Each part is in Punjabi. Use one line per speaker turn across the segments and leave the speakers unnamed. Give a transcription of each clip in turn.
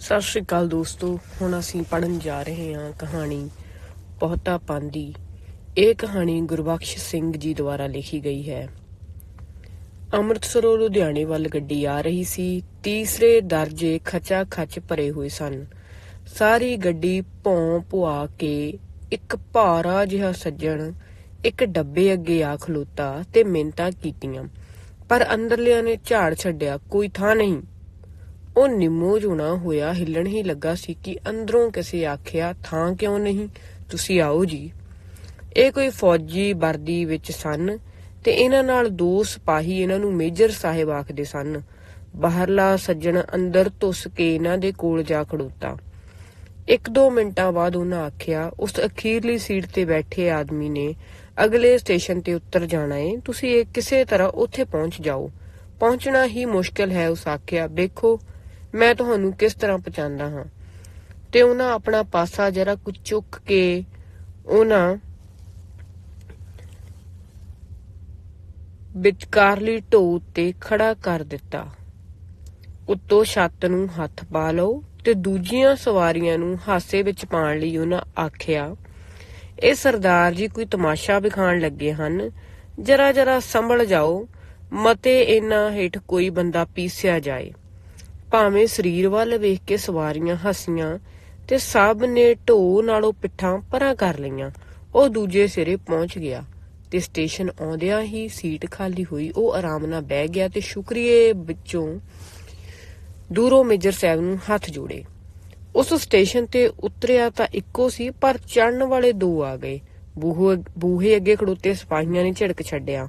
ਸਤਿ ਸ਼੍ਰੀ ਅਕਾਲ ਦੋਸਤੋ ਹੁਣ ਅਸੀਂ ਪੜਨ ਜਾ ਰਹੇ ਹਾਂ ਕਹਾਣੀ ਪਹੁਤਾ ਪਾਂਦੀ ਇਹ ਕਹਾਣੀ ਗੁਰਬਖਸ਼ ਸਿੰਘ ਜੀ ਦੁਆਰਾ ਲਿਖੀ ਗਈ ਹੈ ਅੰਮ੍ਰਿਤਸਰੋਂ ਲੁਧਿਆਣੇ ਵੱਲ ਗੱਡੀ ਆ ਰਹੀ ਸੀ ਤੀਸਰੇ ਦਰਜੇ ਖਚਾ ਖਚ ਭਰੇ ਹੋਏ ਸਨ ਸਾਰੀ ਗੱਡੀ ਭੌਂ ਪੁਆ ਕੇ ਇੱਕ ਭਾਰਾ ਜਿਹਾ ਸੱਜਣ ਇੱਕ ਡੱਬੇ ਅੱਗੇ ਆ ਖਲੋਤਾ ਤੇ ਮਿੰਤਾ ਕੀਤੀਆਂ ਪਰ ਅੰਦਰਲਿਆਂ ਨੇ ਝਾੜ ਛੱਡਿਆ ਕੋਈ ਥਾਂ ਨਹੀਂ ਉਹ ਨਿੰਮੂ ਜੁਣਾ ਹੋਇਆ ਹਿੱਲਣ ਹੀ ਲੱਗਾ ਸੀ ਕਿ ਅੰਦਰੋਂ ਕਿਸੇ ਆਖਿਆ ਥਾਂ ਕਿਉਂ ਨਹੀਂ ਤੁਸੀਂ ਆਓ ਜੀ ਇਹ ਕੋਈ ਫੌਜੀ ਵਰਦੀ ਵਿੱਚ ਸਨ ਤੇ ਇਹਨਾਂ ਨਾਲ ਦੋ ਸਿਪਾਹੀ ਇਹਨਾਂ ਨੂੰ ਮੇਜਰ ਸਾਹਿਬ ਆਖਦੇ ਸਨ ਬਾਹਰਲਾ ਸੱਜਣ ਅੰਦਰ ਤੁਸ ਕੇ ਇਹਨਾਂ ਦੇ ਕੋਲ ਜਾ ਖੜੋਤਾ ਇੱਕ ਦੋ ਮਿੰਟਾਂ ਬਾਅਦ ਉਹਨਾਂ ਆਖਿਆ ਉਸ ਅਖੀਰਲੀ ਸੀਟ ਤੇ ਬੈਠੇ ਆਦਮੀ ਨੇ ਅਗਲੇ ਸਟੇਸ਼ਨ ਤੇ ਉਤਰ ਜਾਣਾ ਏ ਤੁਸੀਂ ਇਹ ਕਿਸੇ ਤਰ੍ਹਾਂ ਉੱਥੇ ਪਹੁੰਚ ਜਾਓ ਪਹੁੰਚਣਾ ਹੀ ਮੁਸ਼ਕਲ ਹੈ ਉਸ ਆਖਿਆ ਵੇਖੋ ਮੈਂ ਤੁਹਾਨੂੰ ਕਿਸ ਤਰ੍ਹਾਂ ਪਛਾਣਦਾ ਹਾਂ ਤੇ ਉਹਨਾਂ ਆਪਣਾ ਪਾਸਾ ਜਰਾ ਕੁ ਚੁੱਕ ਕੇ ਉਹਨਾਂ ਵਿਚਕਾਰਲੀ ਢੋ ਉੱਤੇ ਖੜਾ ਕਰ ਦਿੱਤਾ ਉੱਤੋਂ ਛੱਤ ਨੂੰ ਹੱਥ ਪਾ ਲਓ ਤੇ ਦੂਜੀਆਂ ਸਵਾਰੀਆਂ ਨੂੰ ਹਾਸੇ ਵਿੱਚ ਪਾਣ ਲਈ ਉਹਨਾਂ ਆਖਿਆ ਇਹ ਸਰਦਾਰ ਜੀ ਕੋਈ ਤਮਾਸ਼ਾ ਵਿਖਾਣ ਲੱਗੇ ਹਨ ਜਰਾ ਜਰਾ ਸੰਭਲ ਜਾਓ ਮਤੇ ਇਨਾ ਹੇਠ ਕੋਈ ਬੰਦਾ ਪੀਸਿਆ ਜਾਏ ਭਾਵੇਂ ਸਰੀਰ ਵੱਲ ਵੇਖ ਕੇ ਸਵਾਰੀਆਂ ਹੱਸੀਆਂ ਤੇ ਸਭ ਨੇ ਢੋ ਨਾਲੋਂ ਪਿੱਠਾਂ ਪਰਾਂ ਕਰ ਲਈਆਂ ਉਹ ਦੂਜੇ ਸਿਰੇ ਪਹੁੰਚ ਗਿਆ ਤੇ ਸਟੇਸ਼ਨ ਆਉਂਦਿਆਂ ਹੀ ਸੀਟ ਖਾਲੀ ਹੋਈ ਉਹ ਆਰਾਮ ਨਾਲ ਬਹਿ ਗਿਆ ਤੇ ਸ਼ੁਕਰੀਏ ਵਿੱਚੋਂ ਦੂਰੋਂ ਮੇਜਰ ਸਾਹਿਬ ਨੂੰ ਹੱਥ ਜੋੜੇ ਉਸ ਸਟੇਸ਼ਨ ਤੇ ਉਤਰਿਆ ਤਾਂ ਇੱਕੋ ਸੀ ਪਰ ਚੜਨ ਵਾਲੇ ਦੋ ਆ ਗਏ ਬੂਹੇ ਅੱਗੇ ਖੜੋਤੇ ਸਿਪਾਹੀਆਂ ਨੇ ਝਿੜਕ ਛੱਡਿਆ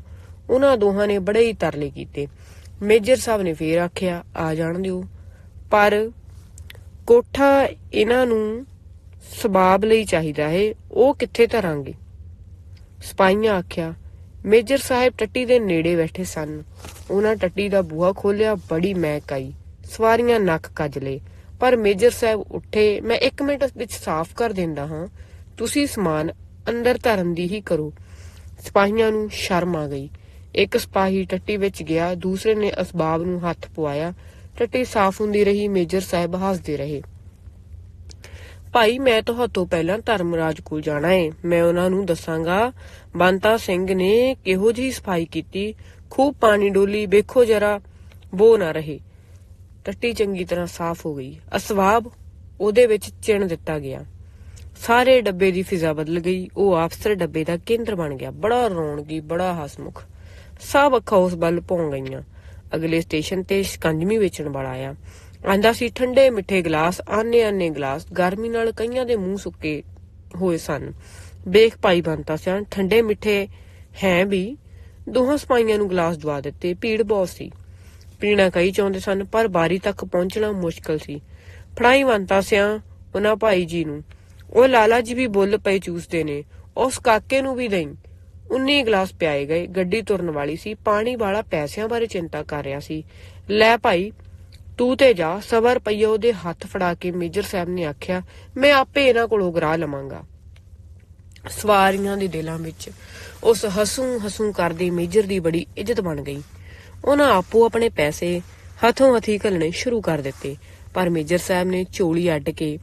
ਉਹਨਾਂ ਦੋਹਾਂ ਨੇ ਬੜੇ ਹੀ ਤਰਲੇ ਕੀਤੇ ਮੇਜਰ ਸਾਹਿਬ ਨੇ ਫੇਰ ਆਖਿਆ ਆ ਜਾਣ ਦਿਓ ਪਰ ਕੋਠਾ ਇਹਨਾਂ ਨੂੰ ਸਬਾਬ ਲਈ ਚਾਹੀਦਾ ਹੈ ਉਹ ਕਿੱਥੇ ਧਰਾਂਗੇ ਸਪਾਈਆਂ ਆਖਿਆ ਮੇਜਰ ਸਾਹਿਬ ਟੱਟੀ ਦੇ ਨੇੜੇ ਬੈਠੇ ਸਨ ਉਹਨਾਂ ਟੱਟੀ ਦਾ ਬੂਹਾ ਖੋਲਿਆ ਬੜੀ ਮਹਿਕ ਆਈ ਸਵਾਰੀਆਂ ਨੱਕ ਕੱਜ ਲਏ ਪਰ ਮੇਜਰ ਸਾਹਿਬ ਉੱਠੇ ਮੈਂ 1 ਮਿੰਟ ਵਿੱਚ ਸਾਫ਼ ਕਰ ਦਿੰਦਾ ਹਾਂ ਤੁਸੀਂ ਸਮਾਨ ਅੰਦਰ ਧਰਨ ਦੀ ਹੀ ਕਰੋ ਸਪਾਹੀਆਂ ਨੂੰ ਸ਼ਰਮ ਆ ਗਈ ਇੱਕ ਸਿਪਾਹੀ ਟੱਟੀ ਵਿੱਚ ਗਿਆ ਦੂਸਰੇ ਨੇ ਅਸਬਾਬ ਨੂੰ ਹੱਥ ਪਵਾਇਆ ਟੱਟੀ ਸਾਫ਼ ਹੁੰਦੀ ਰਹੀ ਮੇਜਰ ਸਾਹਿਬ ਹੱਸਦੇ ਰਹੇ ਭਾਈ ਮੈਂ ਤੁਹਾਤੋਂ ਪਹਿਲਾਂ ਧਰਮਰਾਜ ਕੋਲ ਜਾਣਾ ਏ ਮੈਂ ਉਹਨਾਂ ਨੂੰ ਦੱਸਾਂਗਾ ਬੰਤਾ ਸਿੰਘ ਨੇ ਕਿਹੋ ਜੀ ਸਫਾਈ ਕੀਤੀ ਖੂਬ ਪਾਣੀ ਡੋਲੀ ਵੇਖੋ ਜਰਾ ਬੋ ਨਾ ਰਹੇ ਟੱਟੀ ਚੰਗੀ ਤਰ੍ਹਾਂ ਸਾਫ਼ ਹੋ ਗਈ ਅਸਵਾਬ ਉਹਦੇ ਵਿੱਚ ਚਿਣ ਦਿੱਤਾ ਗਿਆ ਸਾਰੇ ਡੱਬੇ ਦੀ ਫਿਜ਼ਾ ਬਦਲ ਗਈ ਉਹ ਆਫਸਰ ਡੱਬੇ ਦਾ ਕੇਂਦਰ ਬਣ ਗਿਆ ਬੜਾ ਰੌਣਕੀ ਬੜਾ ਹਸਮੁਖ ਸਭ ਅੱਖਾਂ ਉਸ ਵੱਲ ਭੌਂ ਗਈਆਂ ਅਗਲੇ ਸਟੇਸ਼ਨ ਤੇ ਸ਼ਕੰਜਮੀ ਵੇਚਣ ਵਾਲਾ ਆਇਆ ਆਂਦਾ ਸੀ ਠੰਡੇ ਮਿੱਠੇ ਗਲਾਸ ਆਨੇ ਆਨੇ ਗਲਾਸ ਗਰਮੀ ਨਾਲ ਕਈਆਂ ਦੇ ਮੂੰਹ ਸੁੱਕੇ ਹੋਏ ਸਨ ਵੇਖ ਭਾਈ ਬੰਤਾ ਸਿਆਣ ਠੰਡੇ ਮਿੱਠੇ ਹੈ ਵੀ ਦੋਹਾਂ ਸਪਾਈਆਂ ਨੂੰ ਗਲਾਸ ਦਵਾ ਦਿੱਤੇ ਭੀੜ ਬਹੁਤ ਸੀ ਪੀਣਾ ਕਈ ਚਾਹੁੰਦੇ ਸਨ ਪਰ ਬਾਰੀ ਤੱਕ ਪਹੁੰਚਣਾ ਮੁਸ਼ਕਲ ਸੀ ਫੜਾਈ ਬੰਤਾ ਸਿਆਂ ਉਹਨਾਂ ਭਾਈ ਜੀ ਨੂੰ ਉਹ ਲਾਲਾ ਜੀ ਵੀ ਬੁੱਲ ਪਏ ਚੂਸਦੇ ਨੇ ਉਸ ਕਾਕੇ ਨੂੰ ਵੀ ਦੇਈ 19 ਗਲਾਸ ਪਿਆਏ ਗਏ ਗੱਡੀ ਤੁਰਨ ਵਾਲੀ ਸੀ ਪਾਣੀ ਵਾਲਾ ਪੈਸਿਆਂ ਬਾਰੇ ਚਿੰਤਾ ਕਰ ਰਿਹਾ ਸੀ ਲੈ ਭਾਈ ਤੂੰ ਤੇ ਜਾ ਸਬਰ ਪਈਓ ਦੇ ਹੱਥ ਫੜਾ ਕੇ ਮੇਜਰ ਸਾਹਿਬ ਨੇ ਆਖਿਆ ਮੈਂ ਆਪੇ ਇਹਨਾਂ ਕੋਲੋਂ ਗਰਾ ਲਵਾਂਗਾ ਸਵਾਰੀਆਂ ਦੇ ਦਿਲਾਂ ਵਿੱਚ ਉਸ ਹਸੂ ਹਸੂ ਕਰਦੇ ਮੇਜਰ ਦੀ ਬੜੀ ਇੱਜ਼ਤ ਬਣ ਗਈ ਉਹਨਾਂ ਆਪੋ ਆਪਣੇ ਪੈਸੇ ਹੱਥੋਂ ਹੱਥੀ ਘਲਣੇ ਸ਼ੁਰੂ ਕਰ ਦਿੱਤੇ ਪਰ ਮੇਜਰ ਸਾਹਿਬ ਨੇ ਚੋਲੀ ਅੱਡ ਕੇ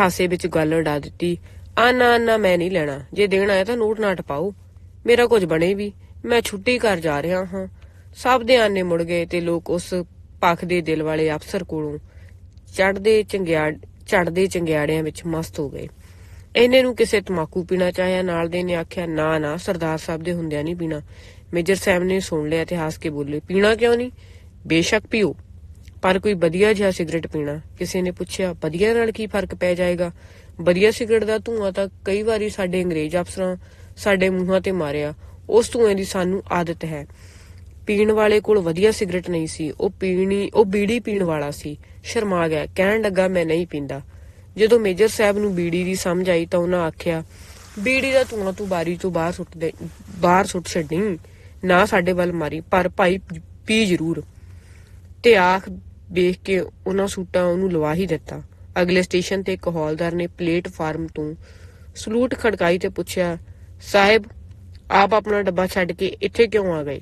ਹਾਸੇ ਵਿੱਚ ਗੱਲ ਉਡਾ ਦਿੱਤੀ ਆਨਾ ਆਨਾ ਮੈਂ ਨਹੀਂ ਲੈਣਾ ਜੇ ਦੇਣ ਆਇਆ ਤਾਂ ਨੋਟ ਨਾ ਟਪਾਓ ਮੇਰਾ ਕੁਝ ਬਣੇ ਵੀ ਮੈਂ ਛੁੱਟੀ ਕਰ ਜਾ ਰਿਹਾ ਹਾਂ ਸਭ ਦੇ ਆਨੇ ਮੁੜ ਗਏ ਤੇ ਲੋਕ ਉਸ ਪੱਖ ਦੇ ਦਿਲ ਵਾਲੇ ਅਫਸਰ ਕੋਲੋਂ ਚੜਦੇ ਚੰਗਿਆੜ ਚੜਦੇ ਚੰਗਿਆੜਿਆਂ ਵਿੱਚ ਮਸਤ ਹੋ ਗਏ ਇਹਨੇ ਨੂੰ ਕਿਸੇ ਤਮਾਕੂ ਪੀਣਾ ਚਾਹਿਆ ਨਾਲ ਦੇ ਨੇ ਆਖਿਆ ਨਾ ਨਾ ਸਰਦਾਰ ਸਾਹਿਬ ਦੇ ਹੁੰਦਿਆਂ ਨਹੀਂ ਪੀਣਾ ਮੇਜਰ ਸਾਹਿਬ ਨੇ ਸੁਣ ਲਿਆ ਤੇ ਹੱਸ ਕੇ ਬੋਲੇ ਪੀਣਾ ਕਿਉਂ ਨਹੀਂ ਬੇਸ਼ੱਕ ਪੀਓ ਪਰ ਕੋਈ ਵਧੀਆ ਜਿਹਾ ਸਿਗਰਟ ਪੀਣਾ ਕਿਸੇ ਨੇ ਪੁੱਛਿਆ ਵਧੀਆ ਨਾਲ ਕੀ ਫਰਕ ਪੈ ਜਾਏਗਾ ਵਧੀਆ ਸਿਗਰਟ ਦਾ ਧੂਆਂ ਤਾਂ ਕਈ ਵਾਰੀ ਸਾਡੇ ਅੰਗਰੇਜ਼ ਅਫਸਰਾਂ ਸਾਡੇ ਮੂੰਹਾਂ ਤੇ ਮਾਰਿਆ ਉਸ ਧੂਏ ਦੀ ਸਾਨੂੰ ਆਦਤ ਹੈ ਪੀਣ ਵਾਲੇ ਕੋਲ ਵਧੀਆ ਸਿਗਰਟ ਨਹੀਂ ਸੀ ਉਹ ਪੀਣੀ ਉਹ ਬੀੜੀ ਪੀਣ ਵਾਲਾ ਸੀ ਸ਼ਰਮਾ ਗਿਆ ਕਹਿਣ ਲੱਗਾ ਮੈਂ ਨਹੀਂ ਪੀਂਦਾ ਜਦੋਂ ਮੇਜਰ ਸਾਹਿਬ ਨੂੰ ਬੀੜੀ ਦੀ ਸਮਝ ਆਈ ਤਾਂ ਉਹਨਾਂ ਆਖਿਆ ਬੀੜੀ ਦਾ ਧੂਆਂ ਤੂੰ ਬਾਰੀ ਤੋਂ ਬਾਹਰ ਸੁੱਟ ਦੇ ਬਾਹਰ ਸੁੱਟ ਛੱਡੀ ਨਾ ਸਾਡੇ ਵੱਲ ਮਾਰੀ ਪਰ ਭਾਈ ਪੀ ਜ਼ਰੂਰ ਤੇ ਆਖ ਦੇਖ ਕੇ ਉਹਨਾਂ ਸੂਟਾਂ ਉਹਨੂੰ ਲਵਾ ਹੀ ਦਿੱਤਾ ਅਗਲੇ ਸਟੇਸ਼ਨ ਤੇ ਇੱਕ ਹੌਲਦਾਰ ਨੇ ਪਲੇਟਫਾਰਮ ਤੋਂ ਸਲੂਟ ਖੜਕਾਈ ਤੇ ਪੁੱਛਿਆ ਸਾਹਿਬ ਆਪ ਆਪਣਾ ਡੱਬਾ ਛੱਡ ਕੇ ਇੱਥੇ ਕਿਉਂ ਆ ਗਏ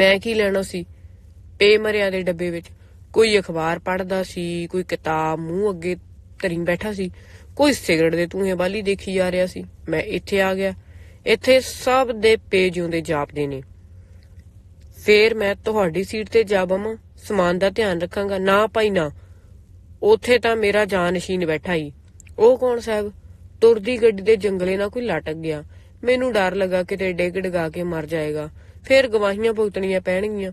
ਮੈਂ ਕੀ ਲੈਣਾ ਸੀ ਪੇ ਮਰਿਆ ਦੇ ਡੱਬੇ ਵਿੱਚ ਕੋਈ ਅਖਬਾਰ ਪੜਦਾ ਸੀ ਕੋਈ ਕਿਤਾਬ ਮੂੰਹ ਅੱਗੇ ਤਰੀ ਬੈਠਾ ਸੀ ਕੋਈ ਸਿਗਰਟ ਦੇ ਇਹ ਵਾਲੀ ਦੇਖੀ ਜਾ ਰਿਹਾ ਸੀ ਮੈਂ ਇੱਥੇ ਆ ਗਿਆ ਇੱਥੇ ਸਭ ਦੇ ਪੇ ਦੇ ਜਾਪਦੇ ਨੇ ਫੇਰ ਮੈਂ ਤੁਹਾਡੀ ਸੀਟ ਤੇ ਜਾਵਾਂ ਸਮਾਨ ਦਾ ਧਿਆਨ ਰੱਖਾਂਗਾ ਨਾ ਪਾਈ ਨਾ ਉਥੇ ਤਾਂ ਮੇਰਾ ਜਾਨਸ਼ੀਨ ਬੈਠਾ ਹੀ ਉਹ ਕੌਣ ਸਾਹਿਬ ਤੁਰਦੀ ਗੱਡੀ ਦੇ ਜੰਗਲੇ ਨਾਲ ਕੋਈ ਲਟਕ ਗਿਆ ਮੈਨੂੰ ਡਰ ਲੱਗਾ ਕਿਤੇ ਡੇਗ ਡਗਾ ਕੇ ਮਰ ਜਾਏਗਾ ਫਿਰ ਗਵਾਹੀਆਂ ਭੁਗਤਣੀਆਂ ਪੈਣਗੀਆਂ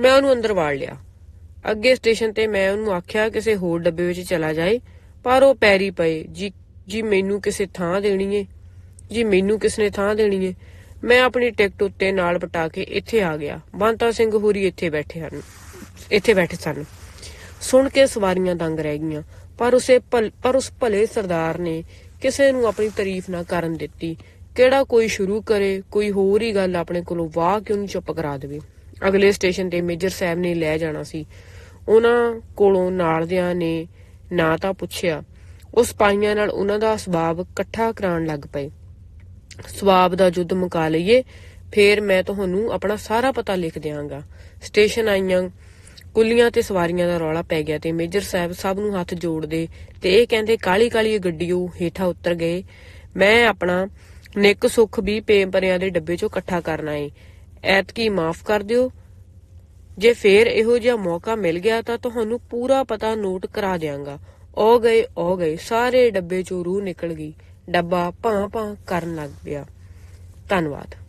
ਮੈਂ ਉਹਨੂੰ ਅੰਦਰ ਵਾੜ ਲਿਆ ਅੱਗੇ ਸਟੇਸ਼ਨ ਤੇ ਮੈਂ ਉਹਨੂੰ ਆਖਿਆ ਕਿਸੇ ਹੋਰ ਡੱਬੇ ਵਿੱਚ ਚਲਾ ਜਾਏ ਪਰ ਉਹ ਪੈਰੀ ਪਏ ਜੀ ਜੀ ਮੈਨੂੰ ਕਿਸੇ ਥਾਂ ਦੇਣੀ ਏ ਜੀ ਮੈਨੂੰ ਕਿਸ ਨੇ ਥਾਂ ਦੇਣੀ ਏ ਮੈਂ ਆਪਣੀ ਟਿਕਟ ਉੱਤੇ ਨਾਲ ਪਟਾ ਕੇ ਇੱਥੇ ਆ ਗਿਆ ਬੰਤਾ ਸਿੰਘ ਹੋਰੀ ਇੱਥੇ ਬੈਠੇ ਹਨ ਇੱਥੇ ਬੈਠੇ ਸਨ ਸੁਣ ਕੇ ਸਵਾਰੀਆਂ ਦੰਗ ਰਹਿ ਗਈਆਂ ਪਰ ਉਸੇ ਪਰ ਉਸ ਭਲੇ ਸਰਦਾਰ ਨੇ ਕਿਸੇ ਨੂੰ ਆਪਣੀ ਤਾਰੀਫ ਨਾ ਕਰਨ ਦਿੱਤੀ ਕਿਹੜਾ ਕੋਈ ਸ਼ੁਰੂ ਕਰੇ ਕੋਈ ਹੋਰ ਹੀ ਗੱਲ ਆਪਣੇ ਕੋਲੋਂ ਵਾਹ ਕਿਉਂ ਨਹੀਂ ਚੁੱਪ ਕਰਾ ਦੇਵੇ ਅਗਲੇ ਸਟੇਸ਼ਨ ਤੇ ਮੇਜਰ ਸਾਹਿਬ ਨੇ ਲੈ ਜਾਣਾ ਸੀ ਉਹਨਾਂ ਕੋਲੋਂ ਨਾਲਦਿਆਂ ਨੇ ਨਾ ਤਾਂ ਪੁੱਛਿਆ ਉਸ ਪਾਈਆਂ ਨਾਲ ਉਹਨਾਂ ਦਾ ਸਵਾਬ ਇਕੱਠਾ ਕਰਾਉਣ ਲੱਗ ਪਏ ਸਵਾਬ ਦਾ ਜੁੱਧ ਮੁਕਾ ਲਈਏ ਫੇਰ ਮੈਂ ਤੁਹਾਨੂੰ ਆਪਣਾ ਸਾਰਾ ਪਤਾ ਲਿਖ ਦਿਆਂਗਾ ਸਟੇਸ਼ਨ ਆਈਆਂ ਕੁੱਲੀਆਂ ਤੇ ਸਵਾਰੀਆਂ ਦਾ ਰੌਲਾ ਪੈ ਗਿਆ ਤੇ ਮੇਜਰ ਸਾਹਿਬ ਸਭ ਨੂੰ ਹੱਥ ਜੋੜਦੇ ਤੇ ਇਹ ਕਹਿੰਦੇ ਕਾਲੀ ਕਾਲੀ ਗੱਡੀਓ ਹੇਠਾਂ ਉਤਰ ਗਏ ਮੈਂ ਆਪਣਾ ਨਿੱਕ ਸੁਖ ਵੀ ਪੇਂਪਰਿਆਂ ਦੇ ਡੱਬੇ ਚੋਂ ਇਕੱਠਾ ਕਰਨਾ ਏ ਐਤਕੀ ਮਾਫ ਕਰ ਦਿਓ ਜੇ ਫੇਰ ਇਹੋ ਜਿਹਾ ਮੌਕਾ ਮਿਲ ਗਿਆ ਤਾਂ ਤੁਹਾਨੂੰ ਪੂਰਾ ਪਤਾ ਨੋਟ ਕਰਾ ਦਿਆਂਗਾ ਉਹ ਗਏ ਉਹ ਗਏ ਸਾਰੇ ਡੱਬੇ ਚੋਂ ਰੂਹ ਨਿਕਲ ਗਈ ਡੱਬਾ ਭਾਂ ਭਾਂ ਕਰਨ ਲੱਗ ਪਿਆ ਧੰਨਵਾਦ